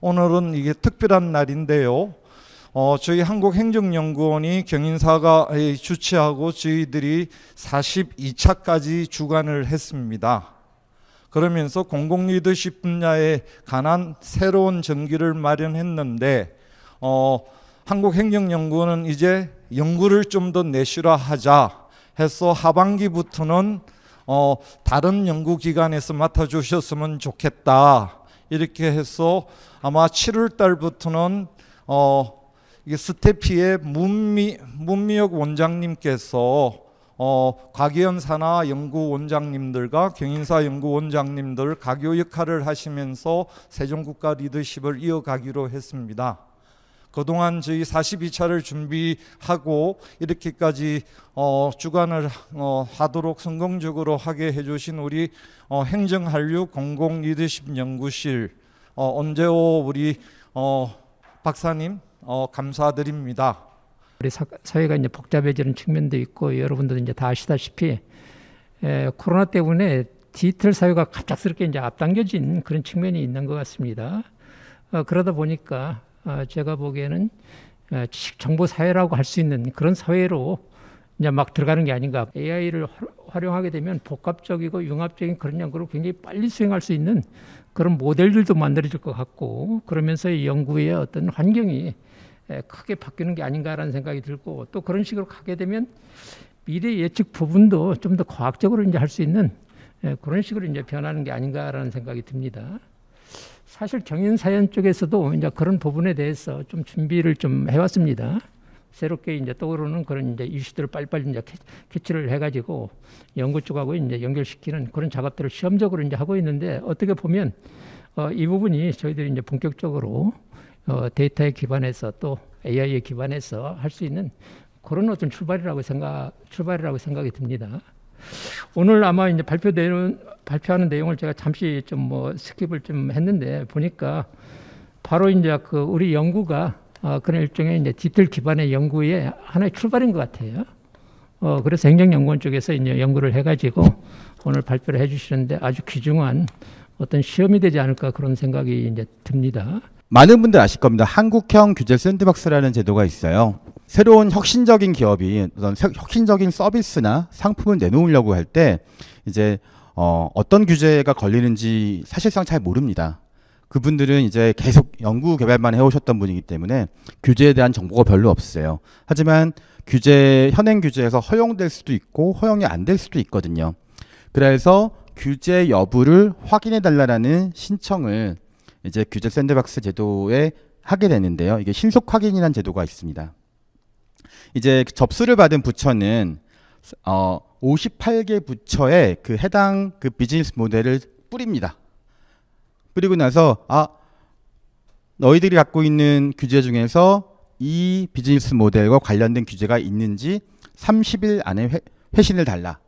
오늘은 이게 특별한 날인데요. 어, 저희 한국행정연구원이 경인사가 주최하고 저희들이 42차까지 주관을 했습니다. 그러면서 공공 리더십 분야에 관한 새로운 전기를 마련했는데 어, 한국행정연구원은 이제 연구를 좀 더 내실화 하자 해서 하반기부터는 어, 다른 연구기관에서 맡아주셨으면 좋겠다 이렇게 해서 아마 7월 달부터는 어 이게 스테피의 문미 문미혁 원장님께서 어, 과기연사나 연구원장님들과 경인사 연구원장님들 가교 역할을 하시면서 세종국가 리더십을 이어가기로 했습니다. 그동안 저희 42차를 준비하고 이렇게까지 어, 주관을 어, 하도록 성공적으로 하게 해주신 우리 어, 행정한류 공공 리더십 연구실 어, 언제오 우리 어, 박사님 어, 감사드립니다. 우리 사, 사 회가 이제 복잡해지는 측면도 있고 여러분들도 이제 다 아시다시피 에, 코로나 때문에 디지털 사회가 갑작스럽게 이제 앞당겨진 그런 측면이 있는 것 같습니다. 어, 그러다 보니까 어, 제가 보기에는 어, 정보 사회라고 할 수 있는 그런 사회로 이제 막 들어가는 게 아닌가. AI를 활용하게 되면 복합적이고 융합적인 그런 연구를 굉장히 빨리 수행할 수 있는 그런 모델들도 만들어질 것 같고 그러면서 연구의 어떤 환경이 크게 바뀌는 게 아닌가라는 생각이 들고 또 그런 식으로 가게 되면 미래 예측 부분도 좀 더 과학적으로 이제 할 수 있는 그런 식으로 이제 변하는 게 아닌가라는 생각이 듭니다. 사실 경연사연 쪽에서도 이제 그런 부분에 대해서 좀 준비를 좀 해왔습니다. 새롭게 이제 떠오르는 그런 이제 이슈들을 빨리빨리 이제 캐치를 해가지고 연구 쪽하고 이제 연결시키는 그런 작업들을 시험적으로 이제 하고 있는데 어떻게 보면 어, 이 부분이 저희들이 이제 본격적으로 어, 데이터에 기반해서 또 AI에 기반해서 할 수 있는 그런 어떤 출발이라고 생각 출발이라고 생각이 듭니다. 오늘 아마 이제 발표 되는 발표하는 내용을 제가 잠시 좀 뭐 스킵을 좀 했는데 보니까 바로 이제 그 우리 연구가 어, 그런 일종의 이제 디틀 기반의 연구의 하나의 출발인 것 같아요. 어, 그래서 행정연구원 쪽에서 이제 연구를 해가지고 오늘 발표를 해주시는데 아주 귀중한 어떤 시험이 되지 않을까 그런 생각이 이제 듭니다. 많은 분들 아실 겁니다. 한국형 규제 샌드박스라는 제도가 있어요. 새로운 혁신적인 기업이 어떤 혁신적인 서비스나 상품을 내놓으려고 할 때 이제 어, 어떤 규제가 걸리는지 사실상 잘 모릅니다. 그분들은 이제 계속 연구 개발만 해오셨던 분이기 때문에 규제에 대한 정보가 별로 없어요. 하지만 규제 현행 규제에서 허용될 수도 있고 허용이 안 될 수도 있거든요. 그래서 규제 여부를 확인해 달라라는 신청을 이제 규제 샌드박스 제도에 하게 되는데요. 이게 신속 확인이라는 제도가 있습니다. 이제 접수를 받은 부처는 어 58개 부처에 그 해당 그 비즈니스 모델을 뿌립니다. 뿌리고 나서 아 너희들이 갖고 있는 규제 중에서 이 비즈니스 모델과 관련된 규제가 있는지 30일 안에 회, 회신을 달라.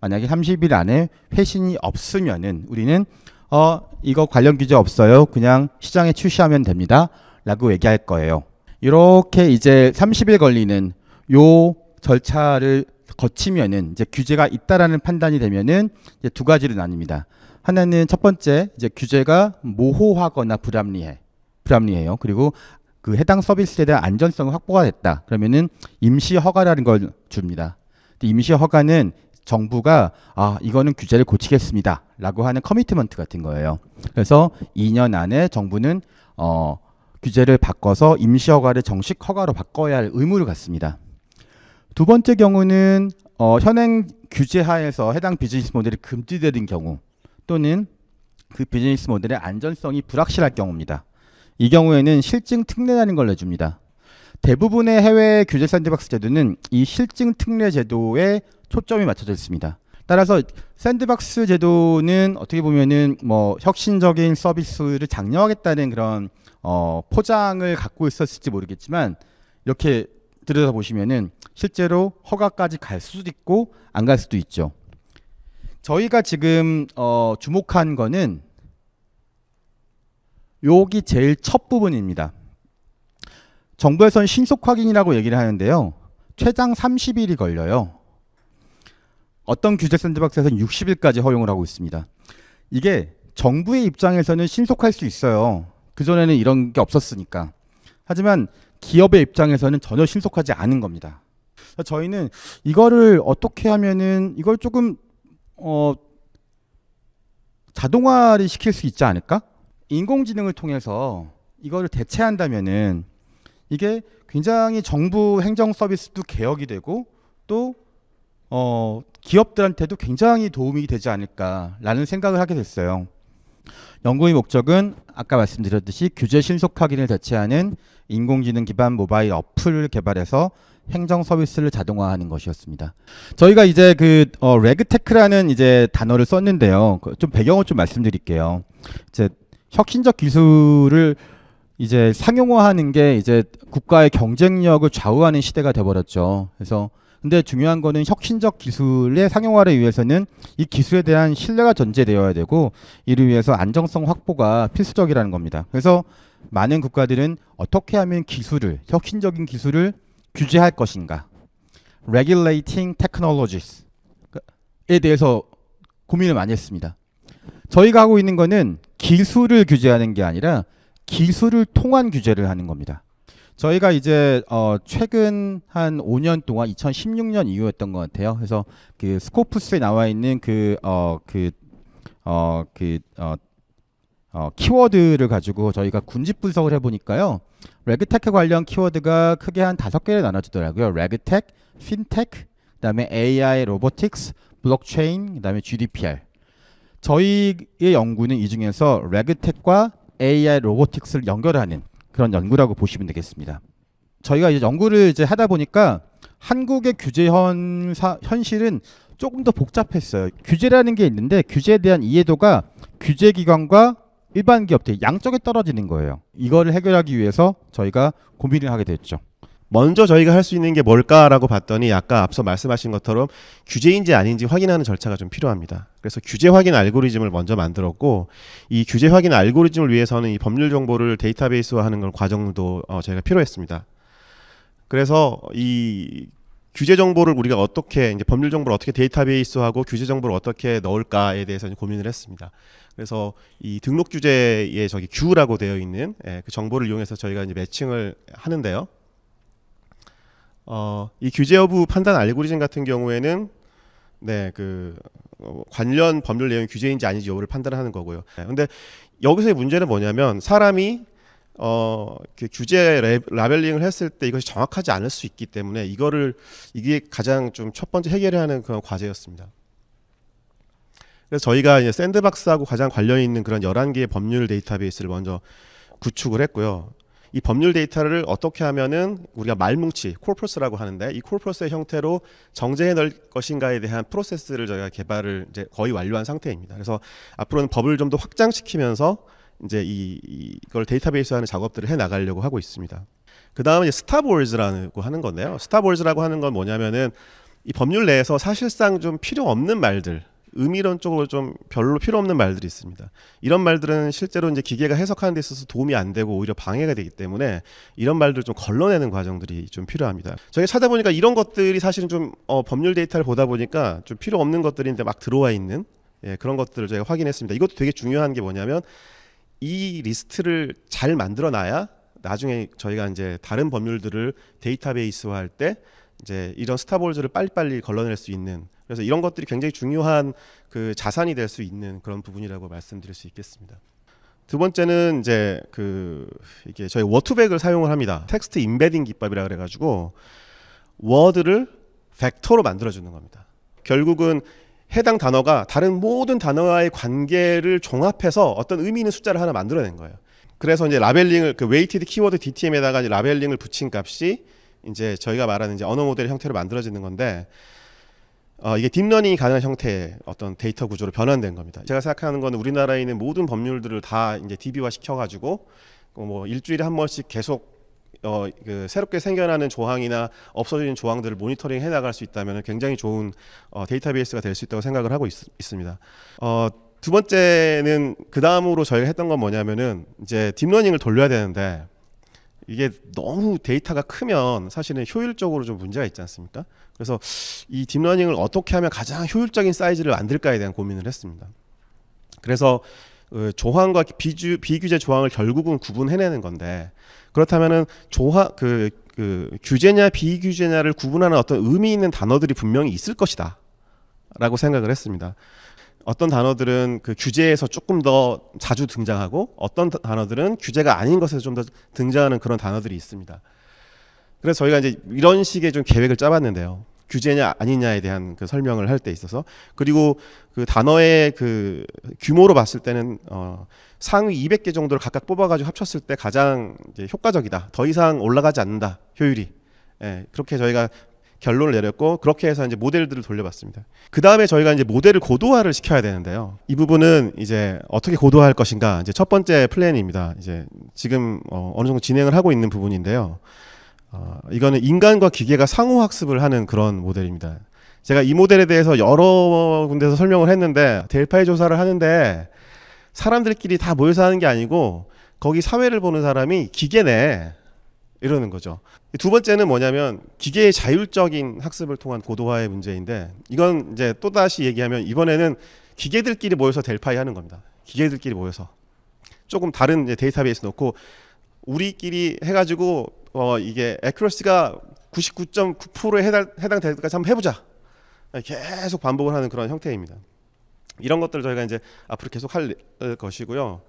만약에 30일 안에 회신이 없으면은 우리는 어 이거 관련 규제 없어요. 그냥 시장에 출시하면 됩니다. 라고 얘기할 거예요. 이렇게 이제 30일 걸리는 요 절차를 거치면은 이제 규제가 있다라는 판단이 되면은 이제 두 가지로 나뉩니다. 하나는 첫 번째 이제 규제가 모호하거나 불합리해 불합리해요. 그리고 그 해당 서비스에 대한 안전성 확보가 됐다. 그러면은 임시 허가라는 걸 줍니다. 임시 허가는 정부가 아 이거는 규제를 고치겠습니다라고 하는 커미트먼트 같은 거예요. 그래서 2년 안에 정부는 어 규제를 바꿔서 임시 허가를 정식 허가로 바꿔야 할 의무를 갖습니다. 두 번째 경우는 어, 현행 규제 하에서 해당 비즈니스 모델이 금지되는 경우 또는 그 비즈니스 모델의 안전성이 불확실할 경우입니다. 이 경우에는 실증 특례라는 걸 내줍니다. 대부분의 해외 규제 샌드박스 제도는 이 실증 특례 제도에 초점이 맞춰져 있습니다. 따라서 샌드박스 제도는 어떻게 보면은 뭐 혁신적인 서비스를 장려하겠다는 그런 어 포장을 갖고 있었을지 모르겠지만 이렇게 들여다 보시면은 실제로 허가까지 갈 수도 있고 안 갈 수도 있죠. 저희가 지금 어 주목한 거는 여기 제일 첫 부분입니다. 정부에서는 신속 확인이라고 얘기를 하는데요. 최장 30일이 걸려요. 어떤 규제 샌드박스에서는 60일까지 허용을 하고 있습니다. 이게 정부의 입장에서는 신속할 수 있어요. 그전에는 이런 게 없었으니까. 하지만 기업의 입장에서는 전혀 신속하지 않은 겁니다. 저희는 이거를 어떻게 하면은 이걸 조금 어 자동화를 시킬 수 있지 않을까? 인공지능을 통해서 이거를 대체한다면은 이게 굉장히 정부 행정 서비스도 개혁이 되고 또 어, 기업들한테도 굉장히 도움이 되지 않을까라는 생각을 하게 됐어요. 연구의 목적은 아까 말씀드렸듯이 규제 신속 확인을 대체하는 인공지능 기반 모바일 어플을 개발해서 행정 서비스를 자동화하는 것이었습니다. 저희가 이제 그 어, 레그테크라는 이제 단어를 썼는데요. 그 좀 배경을 좀 말씀드릴게요. 이제 혁신적 기술을 이제 상용화하는 게 이제 국가의 경쟁력을 좌우하는 시대가 돼버렸죠. 그래서 근데 중요한 거는 혁신적 기술의 상용화를 위해서는 이 기술에 대한 신뢰가 전제되어야 되고 이를 위해서 안정성 확보가 필수적이라는 겁니다. 그래서 많은 국가들은 어떻게 하면 기술을 혁신적인 기술을 규제할 것인가 regulating technologies에 대해서 고민을 많이 했습니다. 저희가 하고 있는 거는 기술을 규제하는 게 아니라 기술을 통한 규제를 하는 겁니다. 저희가 이제 어 최근 한 5년 동안 2016년 이후였던 것 같아요. 그래서 그 스코프스에 나와 있는 그어그어그어어 그, 어, 그, 어, 어, 키워드를 가지고 저희가 군집 분석을 해보니까요. 레그테크 관련 키워드가 크게 한 다섯 개를 나눠지더라고요. 레그텍, 핀테크, 그다음에 AI, 로보틱스, 블록체인, 그다음에 GDPR. 저희의 연구는 이 중에서 레그텍과 AI 로보틱스를 연결하는 그런 연구라고 보시면 되겠습니다. 저희가 이제 연구를 이제 하다 보니까 한국의 규제 현사, 현실은 조금 더 복잡했어요. 규제라는 게 있는데 규제에 대한 이해도가 규제기관과 일반 기업들 양쪽에 떨어지는 거예요. 이거를 해결하기 위해서 저희가 고민을 하게 됐죠. 먼저 저희가 할 수 있는 게 뭘까라고 봤더니 아까 앞서 말씀하신 것처럼 규제인지 아닌지 확인하는 절차가 좀 필요합니다. 그래서 규제 확인 알고리즘을 먼저 만들었고 이 규제 확인 알고리즘을 위해서는 이 법률 정보를 데이터베이스화하는 걸 과정도 어, 저희가 필요했습니다. 그래서 이 규제 정보를 우리가 어떻게 이제 법률 정보를 어떻게 데이터베이스하고 규제 정보를 어떻게 넣을까에 대해서 고민을 했습니다. 그래서 이 등록 규제에 저기 규라고 되어 있는 예, 그 정보를 이용해서 저희가 이제 매칭을 하는데요. 어, 이 규제 여부 판단 알고리즘 같은 경우에는 네, 그 어, 관련 법률 내용이 규제인지 아닌지 여부를 판단하는 거고요. 네, 근데 여기서의 문제는 뭐냐면 사람이 어, 그 규제 라벨링을 했을 때 이것이 정확하지 않을 수 있기 때문에 이거를 이게 가장 좀 첫 번째 해결해야 하는 그런 과제였습니다. 그래서 저희가 이제 샌드박스하고 가장 관련이 있는 그런 열한 개의 법률 데이터베이스를 먼저 구축을 했고요. 이 법률 데이터를 어떻게 하면은 우리가 말뭉치 콜퍼스라고 하는데 이콜퍼스의 형태로 정제해 넣을 것인가에 대한 프로세스를 저희가 개발을 이제 거의 완료한 상태입니다. 그래서 앞으로는 법을 좀 더 확장시키면서 이제 이, 이걸 데이터베이스하는 작업들을 해 나가려고 하고 있습니다. 그 다음에 스타볼즈라고 하는 건데요. 스타볼즈라고 하는 건 뭐냐면은 이 법률 내에서 사실상 좀 필요 없는 말들 의미론적으로 좀 별로 필요 없는 말들이 있습니다. 이런 말들은 실제로 이제 기계가 해석하는 데 있어서 도움이 안 되고 오히려 방해가 되기 때문에 이런 말들 좀 걸러내는 과정들이 좀 필요합니다. 저희 가 찾아보니까 이런 것들이 사실은 좀 어, 법률 데이터를 보다 보니까 좀 필요 없는 것들인데 막 들어와 있는 예, 그런 것들을 저희가 확인했습니다. 이것도 되게 중요한 게 뭐냐면 이 리스트를 잘 만들어 놔야 나중에 저희가 이제 다른 법률들을 데이터베이스화 할 때 이제 이런 스타볼즈를 빨리빨리 걸러낼 수 있는 그래서 이런 것들이 굉장히 중요한 그 자산이 될 수 있는 그런 부분이라고 말씀드릴 수 있겠습니다. 두 번째는 이제 그 이게 저희 워투백을 사용을 합니다. 텍스트 인베딩 기법이라 그래가지고 워드를 벡터로 만들어주는 겁니다. 결국은 해당 단어가 다른 모든 단어와의 관계를 종합해서 어떤 의미 있는 숫자를 하나 만들어낸 거예요. 그래서 이제 라벨링을 그 웨이티드 키워드 DTM에다가 라벨링을 붙인 값이 이제 저희가 말하는 이제 언어 모델 형태로 만들어지는 건데 어, 이게 딥러닝이 가능한 형태의 어떤 데이터 구조로 변환된 겁니다. 제가 생각하는 건 우리나라에 있는 모든 법률들을 다 이제 DB화 시켜가지고 어, 뭐 일주일에 한 번씩 계속 어, 그 새롭게 생겨나는 조항이나 없어지 조항들을 모니터링 해 나갈 수 있다면 굉장히 좋은 어, 데이터베이스가 될 수 있다고 생각을 하고 있, 습니다 어, 두 번째는 그 다음으로 저희가 했던 건 뭐냐면은 이제 딥러닝을 돌려야 되는데 이게 너무 데이터가 크면 사실은 효율적으로 좀 문제가 있지 않습니까? 그래서 이 딥러닝을 어떻게 하면 가장 효율적인 사이즈를 만들까에 대한 고민을 했습니다. 그래서 그 조항과 비주, 비규제 조항을 결국은 구분해내는 건데 그렇다면은 조항 그, 그 규제냐 비규제냐를 구분하는 어떤 의미 있는 단어들이 분명히 있을 것이다. 라고 생각을 했습니다. 어떤 단어들은 그 규제에서 조금 더 자주 등장하고 어떤 단어들은 규제가 아닌 것에서 좀 더 등장하는 그런 단어들이 있습니다. 그래서 저희가 이제 이런 식의 좀 계획을 짜봤는데요. 규제냐 아니냐에 대한 그 설명을 할 때 있어서 그리고 그 단어의 그 규모로 봤을 때는 어 상위 200개 정도를 각각 뽑아가지고 합쳤을 때 가장 효과적이다. 더 이상 올라가지 않는다. 효율이. 예, 그렇게 저희가 결론을 내렸고 그렇게 해서 이제 모델들을 돌려봤습니다. 그 다음에 저희가 이제 모델을 고도화를 시켜야 되는데요. 이 부분은 이제 어떻게 고도화할 것인가 이제 첫 번째 플랜입니다. 이제 지금 어, 어느 정도 진행을 하고 있는 부분인데요. 어, 이거는 인간과 기계가 상호 학습을 하는 그런 모델입니다. 제가 이 모델에 대해서 여러 군데서 설명을 했는데 델파이 조사를 하는데 사람들끼리 다 모여서 하는 게 아니고 거기 사회를 보는 사람이 기계 내 이러는 거죠. 두 번째는 뭐냐면 기계의 자율적인 학습을 통한 고도화의 문제인데 이건 이제 또 다시 얘기하면 이번에는 기계들끼리 모여서 델파이 하는 겁니다. 기계들끼리 모여서 조금 다른 데이터베이스 놓고 우리끼리 해가지고 어 이게 에크로시가 99.9%에 해당, 해당될 까지 한번 해보자. 네, 계속 반복을 하는 그런 형태입니다. 이런 것들을 저희가 이제 앞으로 계속 할 어, 것이고요.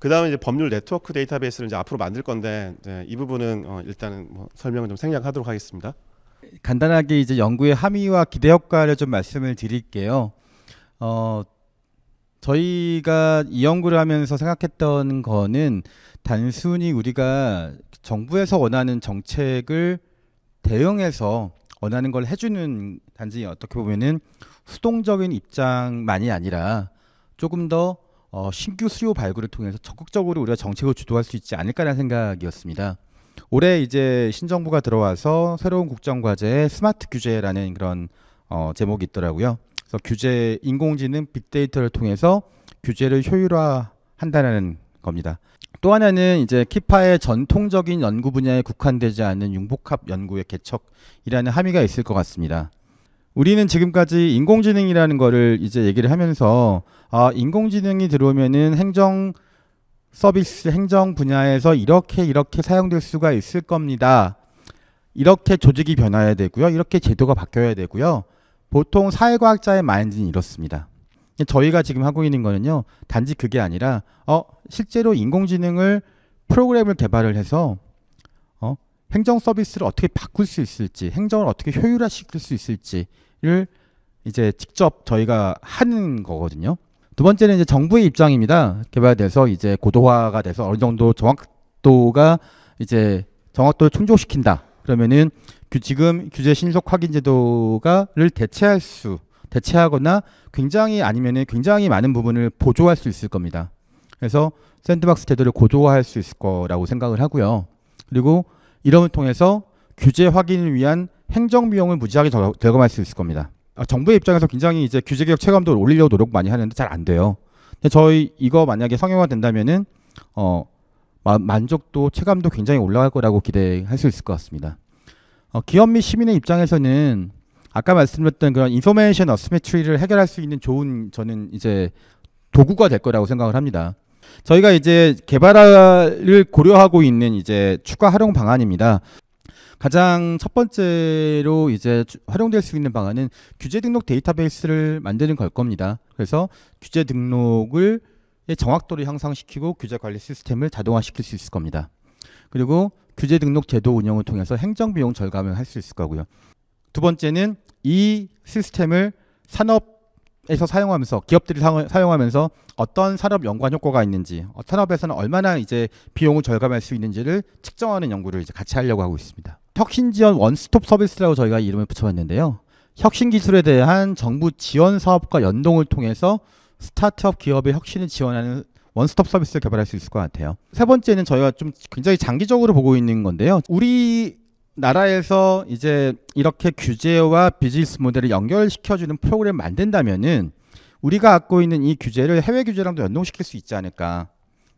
그다음에 이제 법률 네트워크 데이터베이스를 이제 앞으로 만들 건데 이 부분은 어 일단은 뭐 설명을 좀 생략하도록 하겠습니다. 간단하게 이제 연구의 함의와 기대 효과를 좀 말씀을 드릴게요. 어, 저희가 이 연구를 하면서 생각했던 거는 단순히 우리가 정부에서 원하는 정책을 대응해서 원하는 걸 해주는 단지 어떻게 보면은 수동적인 입장만이 아니라 조금 더 어, 신규 수요 발굴을 통해서 적극적으로 우리가 정책을 주도할 수 있지 않을까라는 생각이었습니다. 올해 이제 신정부가 들어와서 새로운 국정과제에 스마트 규제라는 그런 어, 제목이 있더라고요. 그래서 규제 인공지능 빅데이터를 통해서 규제를 효율화한다는 겁니다. 또 하나는 이제 키파의 전통적인 연구 분야에 국한되지 않은 융복합 연구의 개척이라는 함의가 있을 것 같습니다. 우리는 지금까지 인공지능이라는 거를 이제 얘기를 하면서 아 인공지능이 들어오면은 행정 서비스 행정 분야에서 이렇게 이렇게 사용될 수가 있을 겁니다. 이렇게 조직이 변화해야 되고요. 이렇게 제도가 바뀌어야 되고요. 보통 사회과학자의 마인드는 이렇습니다. 저희가 지금 하고 있는 거는요. 단지 그게 아니라 어 실제로 인공지능을 프로그램을 개발을 해서 행정 서비스를 어떻게 바꿀 수 있을지, 행정을 어떻게 효율화시킬 수 있을지를 이제 직접 저희가 하는 거거든요. 두 번째는 이제 정부의 입장입니다. 개발돼서 이제 고도화가 돼서 어느 정도 정확도가 이제 정확도를 충족시킨다. 그러면은 지금 규제 신속 확인 제도가를 대체할 수 대체하거나 굉장히 아니면은 굉장히 많은 부분을 보조할 수 있을 겁니다. 그래서 샌드박스 제도를 고조화할 수 있을 거라고 생각을 하고요. 그리고 이름을 통해서 규제 확인을 위한 행정 비용을 무지하게 절감할 수 있을 겁니다. 아, 정부의 입장에서 굉장히 이제 규제 개혁 체감도 올리려고 노력 많이 하는데 잘 안 돼요. 근데 저희 이거 만약에 성형화 된다면은 어 만족도 체감도 굉장히 올라갈 거라고 기대할 수 있을 것 같습니다. 어, 기업 및 시민의 입장에서는 아까 말씀드렸던 그런 인포메이션 어스매트리를 해결할 수 있는 좋은 저는 이제 도구가 될 거라고 생각을 합니다. 저희가 이제 개발을 고려하고 있는 이제 추가 활용 방안입니다. 가장 첫 번째로 이제 활용될 수 있는 방안은 규제 등록 데이터베이스를 만드는 걸 겁니다. 그래서 규제 등록을 예, 정확도를 향상시키고 규제 관리 시스템을 자동화시킬 수 있을 겁니다. 그리고 규제 등록 제도 운영을 통해서 행정 비용 절감을 할 수 있을 거고요. 두 번째는 이 시스템을 산업 에서 사용하면서 기업들이 사용하면서 어떤 산업 연관 효과가 있는지 어, 산업에서는 얼마나 이제 비용을 절감할 수 있는지를 측정하는 연구를 이제 같이 하려고 하고 있습니다. 혁신 지원 원스톱 서비스라고 저희가 이름을 붙여봤는데요. 혁신 기술에 대한 정부 지원 사업과 연동을 통해서 스타트업 기업의 혁신을 지원하는 원스톱 서비스를 개발할 수 있을 것 같아요. 세 번째는 저희가 좀 굉장히 장기적으로 보고 있는 건데요. 우리 나라에서 이제 이렇게 규제와 비즈니스 모델을 연결시켜주는 프로그램 만든다면은 우리가 갖고 있는 이 규제를 해외 규제랑도 연동시킬 수 있지 않을까.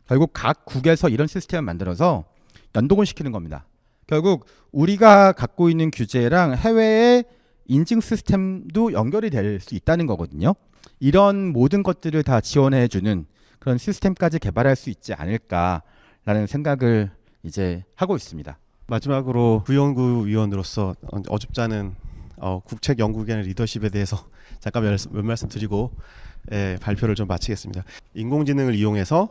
결국 각 국에서 이런 시스템을 만들어서 연동을 시키는 겁니다. 결국 우리가 갖고 있는 규제랑 해외의 인증 시스템도 연결이 될 수 있다는 거거든요. 이런 모든 것들을 다 지원해 주는 그런 시스템까지 개발할 수 있지 않을까라는 생각을 이제 하고 있습니다. 마지막으로 부연구 위원으로서 어줍지 않은 어, 국책 연구기관의 리더십에 대해서 잠깐 몇, 몇 말씀 드리고 예, 발표를 좀 마치겠습니다. 인공지능을 이용해서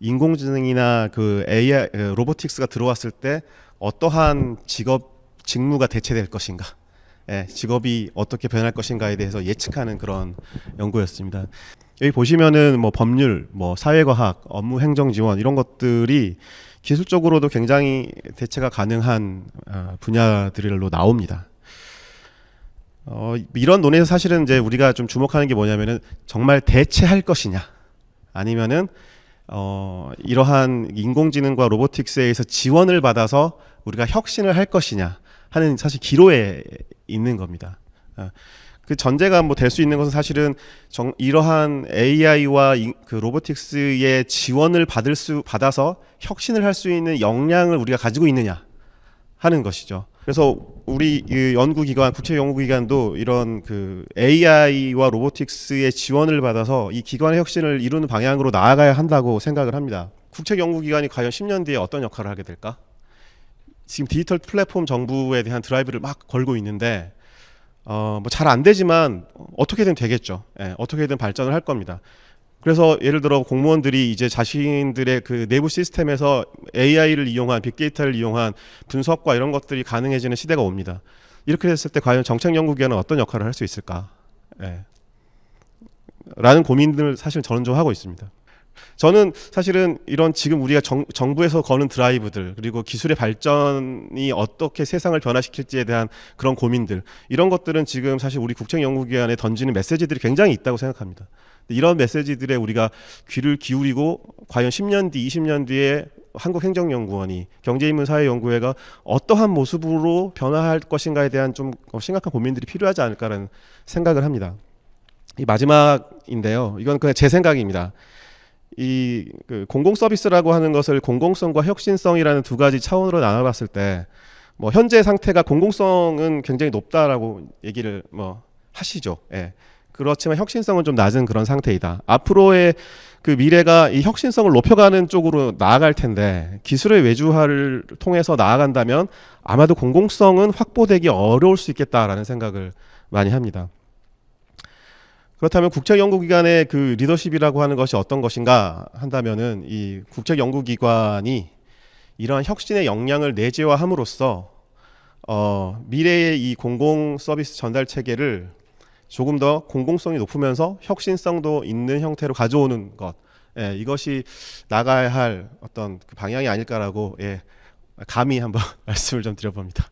인공지능이나 그 AI 그 로보틱스가 들어왔을 때 어떠한 직업 직무가 대체될 것인가 예, 직업이 어떻게 변할 것인가에 대해서 예측하는 그런 연구였습니다. 여기 보시면은 뭐 법률, 뭐 사회과학, 업무 행정 지원 이런 것들이 기술적으로도 굉장히 대체가 가능한 어, 분야들로 나옵니다. 어, 이런 논에서 사실은 이제 우리가 좀 주목하는 게 뭐냐면은 정말 대체할 것이냐 아니면은 어, 이러한 인공지능과 로보틱스에 서 지원을 받아서 우리가 혁신을 할 것이냐 하는 사실 기로에 있는 겁니다. 어, 그 전제가 뭐 될 수 있는 것은 사실은 정, 이러한 AI와 인, 그 로보틱스의 지원을 받을 수 받아서 혁신을 할 수 있는 역량을 우리가 가지고 있느냐 하는 것이죠. 그래서 우리 그 연구기관 국책 연구기관도 이런 그 AI와 로보틱스의 지원을 받아서 이 기관의 혁신을 이루는 방향으로 나아가야 한다고 생각을 합니다. 국책 연구기관이 과연 10년 뒤에 어떤 역할을 하게 될까? 지금 디지털 플랫폼 정부에 대한 드라이브를 막 걸고 있는데 어, 뭐 잘 안 되지만 어떻게든 되겠죠. 예, 어떻게든 발전을 할 겁니다. 그래서 예를 들어 공무원들이 이제 자신들의 그 내부 시스템에서 AI를 이용한 빅데이터를 이용한 분석과 이런 것들이 가능해지는 시대가 옵니다. 이렇게 됐을 때 과연 정책 연구기관은 어떤 역할을 할 수 있을까? 예. 라는 고민을 사실 저는 좀 하고 있습니다. 저는 사실은 이런 지금 우리가 정, 정부에서 거는 드라이브들 그리고 기술의 발전이 어떻게 세상을 변화시킬지에 대한 그런 고민들 이런 것들은 지금 사실 우리 국책연구기관에 던지는 메시지들이 굉장히 있다고 생각합니다. 이런 메시지들에 우리가 귀를 기울이고 과연 10년 뒤, 20년 뒤에 한국행정연구원이 경제인문사회연구회가 어떠한 모습으로 변화할 것인가에 대한 좀 심각한 고민들이 필요하지 않을까라는 생각을 합니다. 이 마지막인데요. 이건 그냥 제 생각입니다. 이그 공공 서비스라고 하는 것을 공공성과 혁신성이라는 두 가지 차원으로 나눠봤을 때뭐 현재 상태가 공공성은 굉장히 높다라고 얘기를 뭐 하시죠. 예. 그렇지만 혁신성은 좀 낮은 그런 상태이다. 앞으로의 그 미래가 이 혁신성을 높여가는 쪽으로 나아갈 텐데 기술의 외주화를 통해서 나아간다면 아마도 공공성은 확보되기 어려울 수 있겠다라는 생각을 많이 합니다. 그렇다면 국책연구기관의 그 리더십이라고 하는 것이 어떤 것인가 한다면은 이 국책연구기관이 이러한 혁신의 역량을 내재화함으로써 어, 미래의 이 공공 서비스 전달 체계를 조금 더 공공성이 높으면서 혁신성도 있는 형태로 가져오는 것 예, 이것이 나가야 할 어떤 그 방향이 아닐까라고 예, 감히 한번 말씀을 좀 드려봅니다.